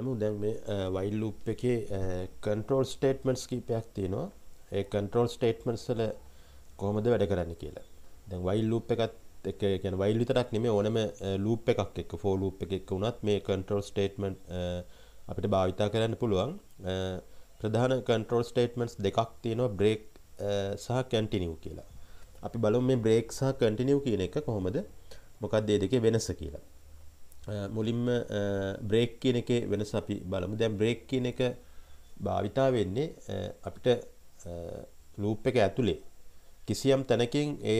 අමු දැන් මේ වයිල් ලූප් එකේ කන්ට්‍රෝල් ස්ටේට්මන්ට්ස් කීපයක් තියෙනවා ඒ කන්ට්‍රෝල් ස්ටේට්මන්ට්ස් වල කොහොමද වැඩ කරන්නේ කියලා දැන් වයිල් ලූප් එකත් එක කියන්නේ වයිල් විතරක් නෙමෙයි ඕනම ලූප් එකක් එක්ක ෆෝ ලූප් එක එක්ක වුණත් මේ කන්ට්‍රෝල් ස්ටේට්මන්ට් අපිට භාවිතා කරන්න පුළුවන් ප්‍රධාන කන්ට්‍රෝල් ස්ටේට්මන්ට්ස් දෙකක් තියෙනවා බ්‍රේක් සහ කැන්ටිනිව් කියලා අපි බලමු මේ බ්‍රේක් සහ කන්ටිනිව් කියන එක කොහොමද මොකක්ද ඒ දෙකේ වෙනස කියලා මුලින්ම බ්‍රේක් කියන එකේ වෙනස අපි බලමු. දැන් බ්‍රේක් කියන එක භාවිතා වෙන්නේ අපිට ලූප් එක ඇතුලේ කිසියම් තැනකින් ඒ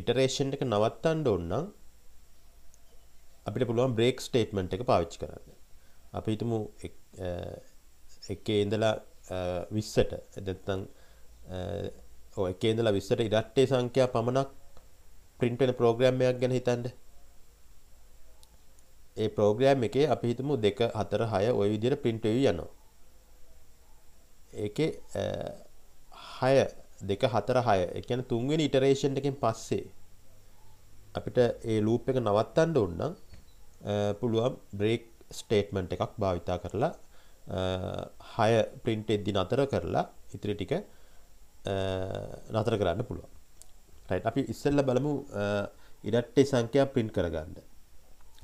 ඉටරේෂන් එක නවත්තන්න ඕන නම් අපිට පුළුවන් බ්‍රේක් ස්ටේට්මන්ට් එක පාවිච්චි කරන්න. අපි හිතමු එකේ ඉඳලා 20ට නැත්නම් ඔය එකේ ඉඳලා 20ට ඉරට්ටේ සංඛ්‍යා පමණක් print වෙන ප්‍රෝග්‍රෑම් එකක් ගැන හිතන්නේ ඒ ප්‍රෝග්‍රෑම් එකේ අපි හිතමු 2 4 6 ওই විදිහට print වෙවි යනවා. ඒකේ 6 2 4 6 ඒ කියන්නේ තුන්වෙනි iteration එකෙන් පස්සේ අපිට ඒ loop එක නවත්තන්න ඕන නම් පුළුවන් break statement එකක් භාවිතා කරලා 6 print එද්දි නතර කරලා ඉතිරි ටික නතර කරන්න පුළුවන්. රයිට් අපි ඉස්සෙල්ලා බලමු ඉඩට්ටේ සංඛ්‍යා print කරගන්න.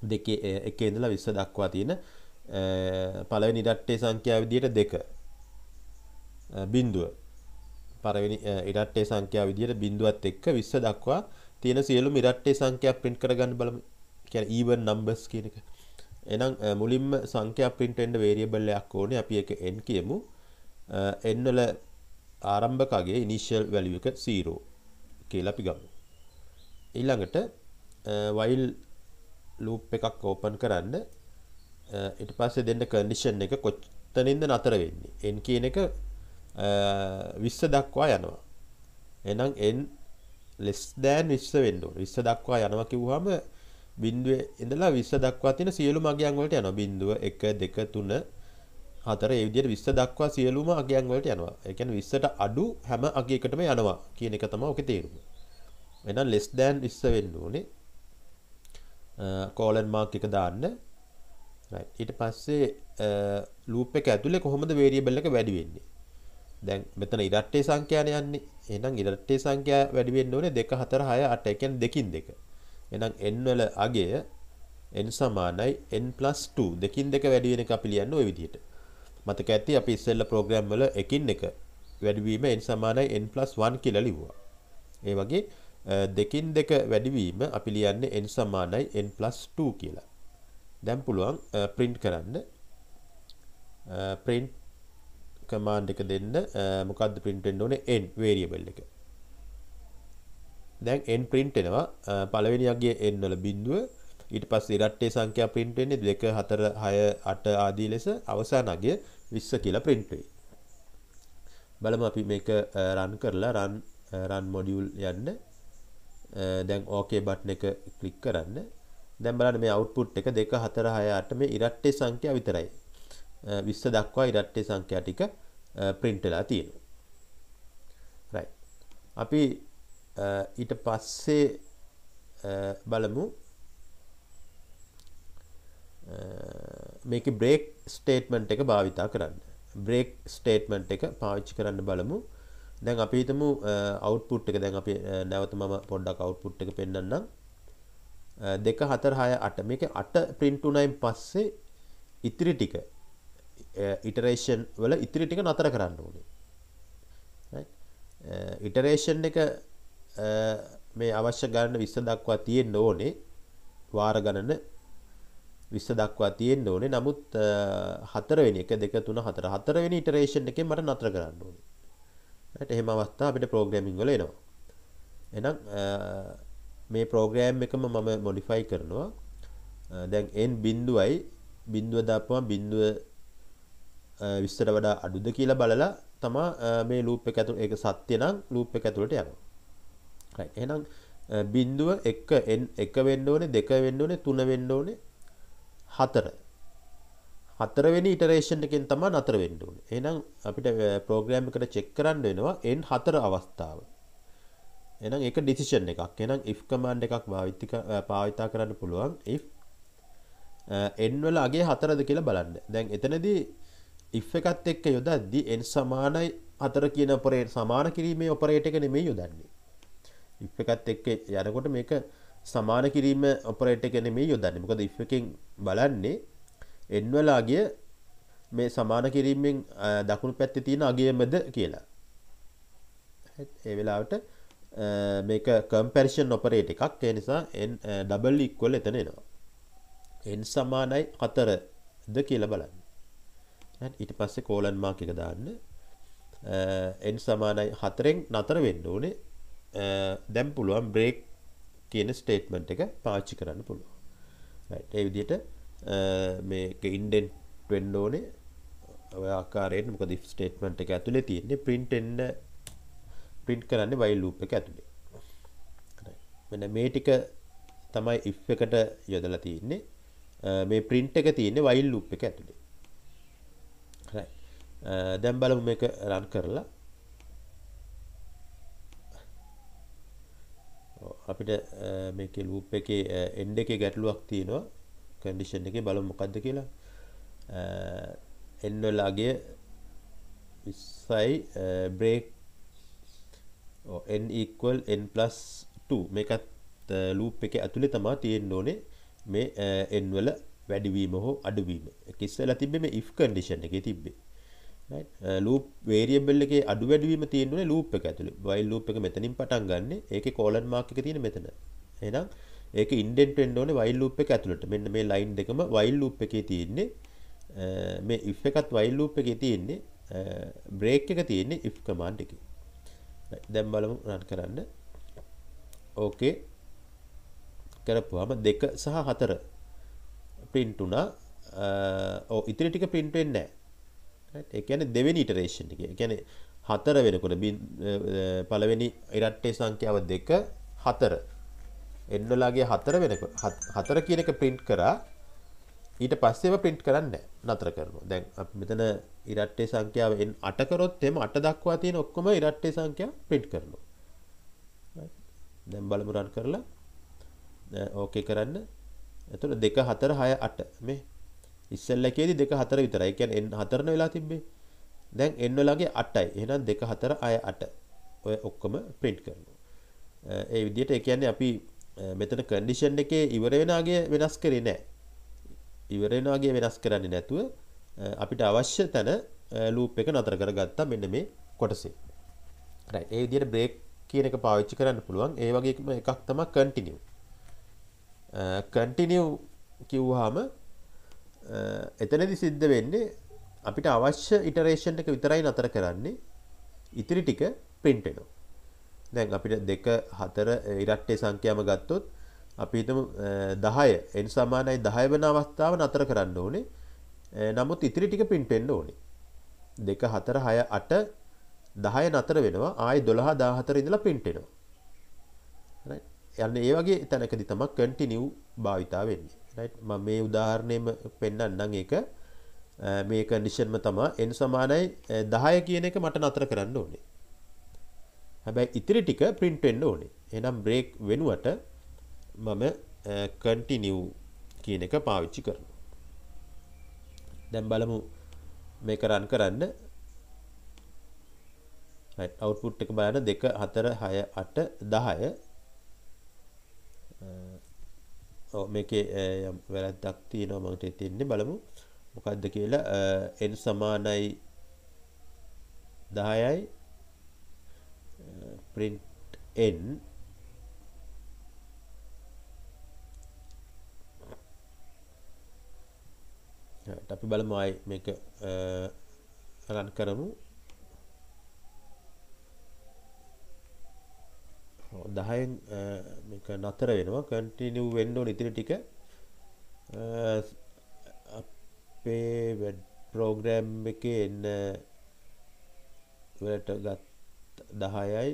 දෙකේ එකේ ඉඳලා 20 දක්වා තියෙන පළවෙනි ඉඩට්ටේ සංඛ්‍යාව විදිහට 2 බිඳුව පළවෙනි ඉඩට්ටේ සංඛ්‍යාව විදිහට බිඳුවත් එක්ක 20 දක්වා තියෙන සියලුම ඉඩට්ටේ සංඛ්‍යා print කරගන්න බලමු. කියන්නේ even numbers කියන එක. එහෙනම් මුලින්ම සංඛ්‍යා print වෙන්න variable එකක් ඕනේ. අපි ඒක n කියමු. n වල ආරම්භක අගේ initial value එක 0 කියලා අපි ගමු. ඊළඟට while ලූප් එකක් ඕපන් කරන්න ඉට පස්සේ දෙන්න කන්ඩිෂන් එක කොච්තනින්ද නතර වෙන්නේ එන් කියන එක විස්ස දක්වා යනවා එනම් එන් ලෙස් දෑන් විස්ස වෙන්ඩෝ විස්ස දක්වා යනව කිව්හම බින්දුව ඉඳලා විස්ස දක්වා තින සියලු මගයන්වලට යන බින්දුව එක දෙක තුන හතර ඒවිදියට විස්ස දක්වා සියලුම අගයන්වලට යනවා එකන් විස්සට අඩු හැම අගේකටම යනවා කියන එක තම ඕක තේරුම එනම් ලෙස් දෑන් විස්ස වෙන්න ඕනේ කෝලන් මාක් එක දාන්න ඊට පස්සේ ලූප එක ඇතුලේ කොහොමද වේරියබල් එක වැඩි වෙන්නේ දැන් මෙතන ඉරට්ටේ සංඛ්‍යාන යන්නේ එහෙනම් ඉරට්ටේ සංඛ්‍යා වැඩි වෙන්න ඕනේ 2 4 6 8 ඒ කියන්නේ දෙකින් දෙක එහෙනම් n වල අගය n සමානයි n 2 දෙකින් දෙක වැඩි වෙන එක අපි ලියන්නේ ওই විදිහට මතක ඇති අපි ඉස්සෙල්ලා ප්‍රෝග්‍රෑම් වල එකින් එක වැඩිවීම n සමානයි n 1 කියලා ලිව්වා ඒ වගේ දෙකින් දෙක වැඩිවීම අපි ලියන්නේ n සමානයි n plus 2 කියලා. දැන් පුළුවන් print කරන්න. print command එක දෙන්න මොකද්ද print වෙන්න ඕනේ n variable එක. දැන් n print වෙනවා පළවෙනි අගයේ n වල බිඳුව ඊට පස්සේ රට්ටේ සංඛ්‍යා print වෙන්නේ 2 4 6 8 ආදී ලෙස අවසාන අගය 20 කියලා print වෙයි. බලමු අපි මේක run කරලා run run module යන්න දැන් ඕකේ බට්න එක කලික් කරන්න දැම්බලට මේ අවුට්පුට් එක දෙක හතර හයාට මේ ඉරට්ටේ සංඛ්‍යා විතරයි විස්ස දක්වා ඉරට්ටේ සංඛ්‍යා ටික ප්‍රින්ටලා තියෙනවා රයි අපි ඊට පස්සේ බලමු මේක බ්‍රේක් ස්ටේට්මන්ට් එක භාවිතා කරන්න බ්‍රේක් ස්ටේට්මන්ට් එක පාවිච්චි කරන්න බලමු දැන් අපි හිතමු අවුට්පුට් එක දැන් අපි නැවත මම පොඩ්ඩක් අවුට්පුට් එක පෙන්වන්නම් 2 4 6 8 මේක 8 print උනායින් පස්සේ ඉතිරි ටික iteration වල ඉතිරි ටික නතර කරන්න ඕනේ right iteration එක මේ අවශ්‍ය ගණන 20 දක්වා තියෙන්න ඕනේ වාර ගණන 20 දක්වා තියෙන්න ඕනේ නමුත් 4 වෙනි 1 2 3 4 4 වෙනි iteration එකෙන් මට නතර කරන්න ඕනේ right එහෙම අවස්ථා අපිට ප්‍රෝග්‍රෑමින් වල එනවා එහෙනම් මේ ප්‍රෝග්‍රෑම් එකම මම මොඩිෆයි කරනවා දැන් n බිඳුවයි බිඳුව දාපුවම බිඳුව 20ට වඩා අඩුද කියලා බලලා තමා මේ ලූප් එක ඇතුළේ ඒක සත්‍ය නම් ලූප් එක ඇතුළට යනවා right එහෙනම් බිඳුව 1 n 1 වෙන්න ඕනේ 2 වෙන්න ඕනේ 3 වෙන්න ඕනේ 4 හතරවෙනි ඉටරේෂන් එකෙන් තමයි නතර වෙන්න ඕනේ. එහෙනම් අපිට ප්‍රෝග්‍රෑම් එකට චෙක් කරන්න වෙනවා n හතර අවස්ථාව. එහෙනම් ඒක ඩිසිෂන් එකක්. එහෙනම් if command එකක් භාවිත පාවිතා කරන්න පුළුවන් if n වල අගේ හතරද කියලා බලන්න. දැන් එතනදී if එකත් එක්ක යොදද්දී n සමානයි හතර කියන ඔපරේටර් සමාන කිරීමේ ඔපරේටර් එක නෙමෙයි යොදන්නේ. if එකත් එක්ක යනකොට මේක සමාන කිරීම ඔපරේටර් එක නෙමෙයි යොදන්නේ. මොකද if එකෙන් බලන්නේ එන්වලාගේ මේ සමාන කිරීමෙන් දකුණු පැත්තේ තියෙන අගයමද කියලා. ඒ වෙලාවට මේක කම්පැරිෂන් ඔපරේට් එකක් ඒ නිසා n ඩබල් ඉක්වල් එතන එනවා. n සමානයි 4ද කියලා බලන්න. හරි ඊට පස්සේ කෝලන් මාක් එක දාන්න. n සමානයි 4ෙන් නතර වෙන්න ඕනේ. දැන් පුළුවන් බ්‍රේක් කියන ස්ටේට්මන්ට් එක පාවිච්චි කරන්න පුළුවන්. රයිට් ඒ විදිහට මේක ඉන්ඩෙන්ට් වෙන්න ඕනේ ඔය ආකාරයෙන් මොකද if statement එක ඇතුලේ තියෙන්නේ print එන්න print කරන්නේ while loop එක ඇතුලේ මෙන්න මේ ටික තමයි if එකට යොදලා තියෙන්නේ මේ print එක තියෙන්නේ while loop එක ඇතුලේ හරි දැන් බලමු මේක run කරලා අපිට මේකේ loop එකේ end එකේ ගැටලුවක් තියෙනවා කන්ඩිෂන් එකේ බලමු මොකද්ද කියලා එන් වල අගය 20යි break n equal n plus 2 මේකත් ලූප් එකේ ඇතුලේ තමයි තියෙන්න ඕනේ මේ n වල වැඩිවීම හෝ අඩුවීම ඒක ඉස්සෙල්ලා තිබ්බේ මේ if condition එකේ තිබ්බේ ලූප් වේරියබල් එකේ අඩු වැඩිවීම තියෙනුනේ ලූප් එක ඇතුලේ. while loop එක මෙතනින් පටන් ගන්න. ඒකේ colon mark එක තියෙන මෙතන. එහෙනම් ඒක ඉන්ඩෙන්ට් වෙන්න ඕනේ while loop එක ඇතුළට. මෙන්න මේ line දෙකම while loop එකේ තියෙන්නේ මේ if එකත් while loop එකේ තියෙන්නේ break එක තියෙන්නේ if command එකේ. දැන් බලමු run කරන්න. okay කරපුවාම 2 සහ 4 print උනා. ඔව් ඉතින් ටික print වෙන්නේ නැහැ. ඒ කියන්නේ දෙවෙනි iteration එක. ඒ කියන්නේ හතර වෙනකොට පළවෙනි ඉරට්ටේ සංඛ්‍යාව දෙක හතර එන්නලාගේ හතර වෙන හතර කියන එක ප්‍රින්ට් කරා ඊට පස්සේම ප්‍රින්ට් කරන්න නතර කරනවා දැන් මෙතන ඉරට්ටේ සංඛ්‍යාව එන් අටකරොත් එම අට දක්වා තියෙන ඔක්කොම ඉරට්ටේ සංඛ්‍යා ප්‍රින්ට් කරනවා දැන් බලමු රන් කරලා ඕකේ කරන්න එතකොට 2 4 6 8 මේ ඉස්සෙල්ලා කේදී 2 4 විතරයි කියන්නේ n 4 න වෙලා තිබ්බේ දැන් n වලගේ 8යි එහෙනම් 2 4 6 8 ඔය ඔක්කොම ප්‍රින්ට් කරනවා ඒ විදිහට ඒ කියන්නේ අපි මෙතන කන්ඩිෂන් එකේ ඉවරවෙනගේ වෙනස් කරේ නෑ ඉවරෙනගේ වෙනස් කරන්නේ නැතුව අපිට අවශ්‍ය තැන ලූප් එක නතර කරගත්තා මෙන්න මේ කොටසේ ඒ විදිහට බ්‍රේක් කියන එක පාවිච්චි කරන්න පුළුවන් ඒ වගේම එකක් තමයි කන්ටිනියු කන්ටිනියු කිව්වහම එතනදි සිද්ධ වෙන්නේ අපිට අවශ්‍ය ඉටරේෂන් එක විතරයි නතර කරන්නේ ඉතිරි ටික print වෙනවා දැන් අපිට දෙක හතර ඉරට්ටේ සංඛ්‍යාව ගත්තොත් අපි හිතමු 10 n සමානයි 10 වෙන අවස්ථාව නතර කරන්න ඕනේ. නමුත් ඉතිරි ටික print වෙන්න ඕනේ. 2 4 6 8 10 නතර වෙනවා. ආයේ 12 14 ඉඳලා print වෙනවා. right. යන්නේ ඒ වගේ තැනකදී තමයි continue භාවිතා වෙන්නේ. right. මම මේ උදාහරණයෙම පෙන්නන්නම් ඒක. මේ condition ම තමයි n සමානයි 10 කියන එක මට නතර කරන්න ඕනේ. හැබැයි ඉතිරි ටික print වෙන්න ඕනේ. එහෙනම් break වෙනුවට මම continue කියන එක පාවිච්චි කරනවා. දැන් බලමු මේක run කරන්න. right output එක බලන්න 2 4 6 8 10 ඔව් මේකේ යම් වැරද්දක් තියෙනවා මට හිතෙන්නේ බලමු මොකද්ද කියලා n සමානයි 10යි print n අපි බලමු ආයි මේක රන් කරමු 10න් මේක නතර වෙනවා කන්ටිනියු වෙන්න ඕන ඉතින් ටික අපේ වෙබ් ප්‍රෝග්‍රෑම් එකේ එන්න වලට ගත් 10යි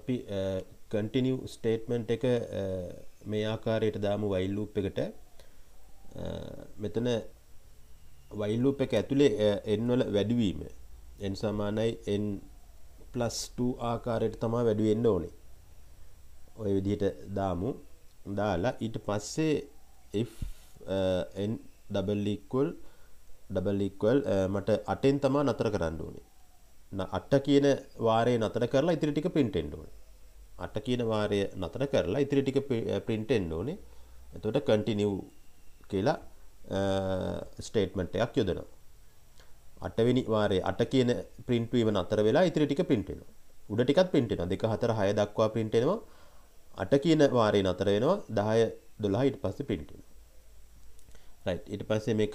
අපි කන්ටිනිව් ස්ටේට්මන්ට් එක මේ ආකාරයට දාමු while loop එකට මෙතන while loop එක ඇතුලේ n වල වැඩිවීම n සමානයි n plus 2 ආකාරයට තමයි වැඩි වෙන්න ඕනේ. ඔය විදිහට දාමු. දාලා ඊට පස්සේ if uh, n double equal double equal මට 8ෙන් තමයි නතර කරන්න ඕනේ. අට කියන වාරය නතර කරලා ඉතිරි ටික print එන්න ඕනේ. අට කියන වාරය නතර කරලා ඉතිරි ටික print එන්න ඕනේ. එතකොට continue කියලා ස්ටේට්මන්ට් එකක් යොදනවා. අටවෙනි වාරයේ අට කියන print වීම නතර වෙලා ඉතිරි ටික print වෙනවා. උඩ ටිකත් print වෙනවා. 2 4 6 දක්වා print වෙනවා. අට කියන වාරේ නතර වෙනවා 10 12 ඊට පස්සේ print වෙනවා. right ඊට පස්සේ මේක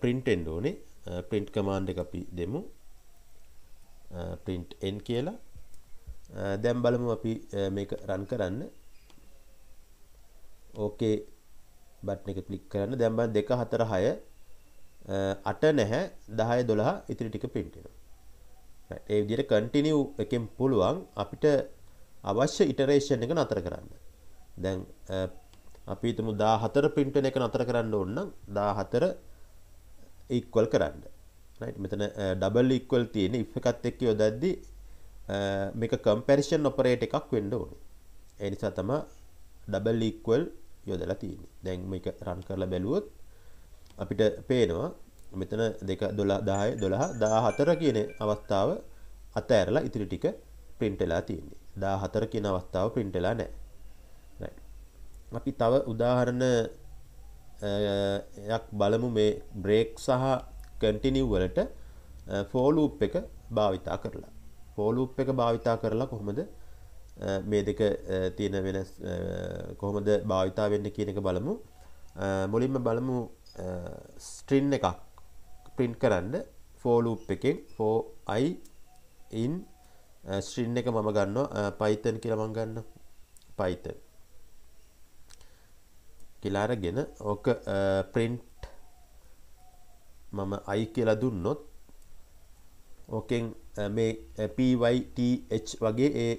print එන්න ඕනේ. print command එක අපි දෙමු. print n කියලා දැන් බලමු අපි මේක රන් කරන්න ඕකේ බට්න එක ක්ලික් කරන්න දැන් බලන්න 2 4 6 8 නැහැ 10 12 ඉතිරි ටික print වෙනවා ඒ විදිහට continue එකෙන් පුළුවන් අපිට අවශ්‍ය iteration එක නතර කරන්න දැන් අපි හිතමු 14 print වෙන එක නතර කරන්න ඕන නම් 14 equal කරන්න මෙතන ඩබල් ඉක්වල් තියෙන ඉ් එකත් එක්ක යොදද්දි මේක කම්පැරිෂන් ඔපරේට එකක් වෙන්ඩ ඕන එනිසා තම ඩබල් ඉක්වල් යොදලා තියෙන දැන් මේ රන් කරලා බැලුවොත් අපිට පේනවා මෙතන දෙක දොලා දාය දොලා දා හතර කියන අවස්ථාව අතඇරලා ඉතිරි ටික පින්ටලා තියන්නේ දා හතර කියන අවස්ථාව පින්ටලා නෑ අපි තව උදාහරණ යක් බලමු මේ බ්‍රේක් සහ කන්ටිනිව් වලට ෆෝ ලූප් එක භාවිතා කරලා ෆෝ ලූප් එක භාවිතා කරලා කොහොමද මේ දෙක තියෙන වෙනස් කොහොමද භාවිතා වෙන්න කියන එක බලමු මුලින්ම බලමු ස්ට්‍රින් එකක් print කරන්න for loop එකෙන් for i in string එක මම ගන්නවා python කියලා මම ගන්නවා python කියලා අරගෙන ඔක print මම i කියලා දුන්නොත් ඕකෙන් මේ pyth වගේ ඒ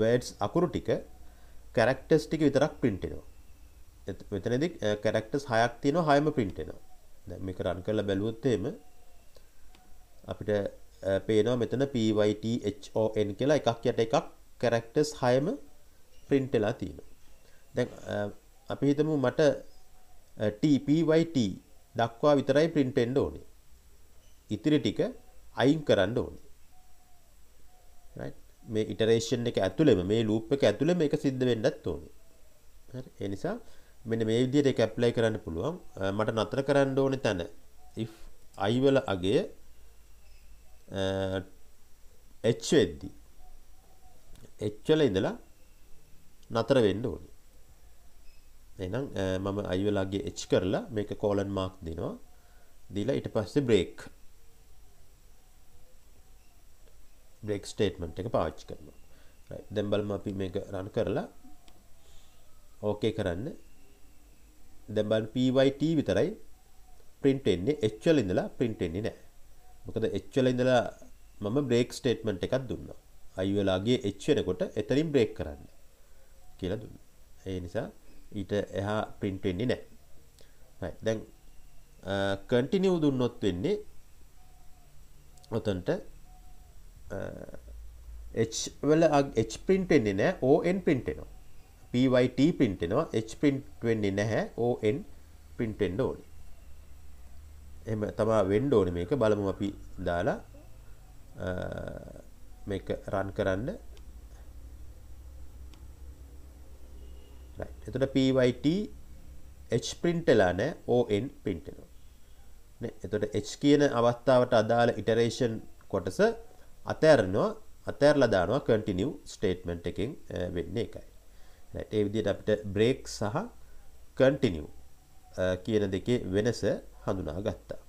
වඩස් අකුරු ටික කැරක්ටස් ටික විතරක් පින්ටෙනවා මෙතනදි කැරක්ටස් හයක් තියෙනවා හයම පින්ටෙනවා දැන් මේක රන් කරලා බැලුවොත් එහෙම අපිට පේනවා මෙතන python කියලා එකක් යට එකක් කැරක්ටස් හයම print වෙලා තියෙනවා දැන් අපි හිතමු මට t pyt දක්වා විතරයි print වෙන්න ඕනේ. ඉතිරි ටික අයින් කරන්න ඕනේ. right මේ iteration එක ඇතුළේම මේ loop එක ඇතුළේම මේක සිද්ධ වෙන්නත් ඕනේ. හරි ඒ නිසා මෙන්න මේ විදිහට ඒක apply කරන්න පුළුවන්. මට නතර කරන්න ඕනේ තැන if i වල අගය h වෙද්දි h වල ඉඳලා නතර වෙන්න ඕනේ. එහෙනම් මම අයිවලාගේ එච් කරලා මේක කෝලන් මාක් දෙනවා. දීලා ඊට පස්සේ break break statement එක පාවිච්චි කරනවා. right දැන් බලමු අපි මේක run කරලා okay කරන්න. දැන් බලන්න pyt විතරයි print වෙන්නේ h වල ඉඳලා print වෙන්නේ නැහැ. මොකද h වල ඉඳලා මම break statement එකක් දුන්නා. අයිවලාගේ h වෙනකොට එතනින් break කරන්න කියලා දුන්නා. ඒ නිසා ඊට එහා print වෙන්නේ නැහැ. දැන් continue දුන්නොත් වෙන්නේ ඔතනට h වල h print වෙන්නේ නැහැ on print වෙනවා. pyt print වෙනවා h print වෙන්නේ නැහැ on print වෙන්න ඕනේ. එහෙම තමයි වෙන්න ඕනේ මේක බලමු අපි දාලා මේක රන් කරන්න right එතකොට pyt h print වෙලා නැහැ on print වෙනවා නේ එතකොට h කියන අවස්ථාවට අදාළ iteration කොටස අතහැරනවා අතහැරලා දානවා continue statement එකෙන් වෙන්නේ එකයි right ඒ විදිහට අපිට break සහ continue කියන දෙකේ වෙනස හඳුනා ගත්තා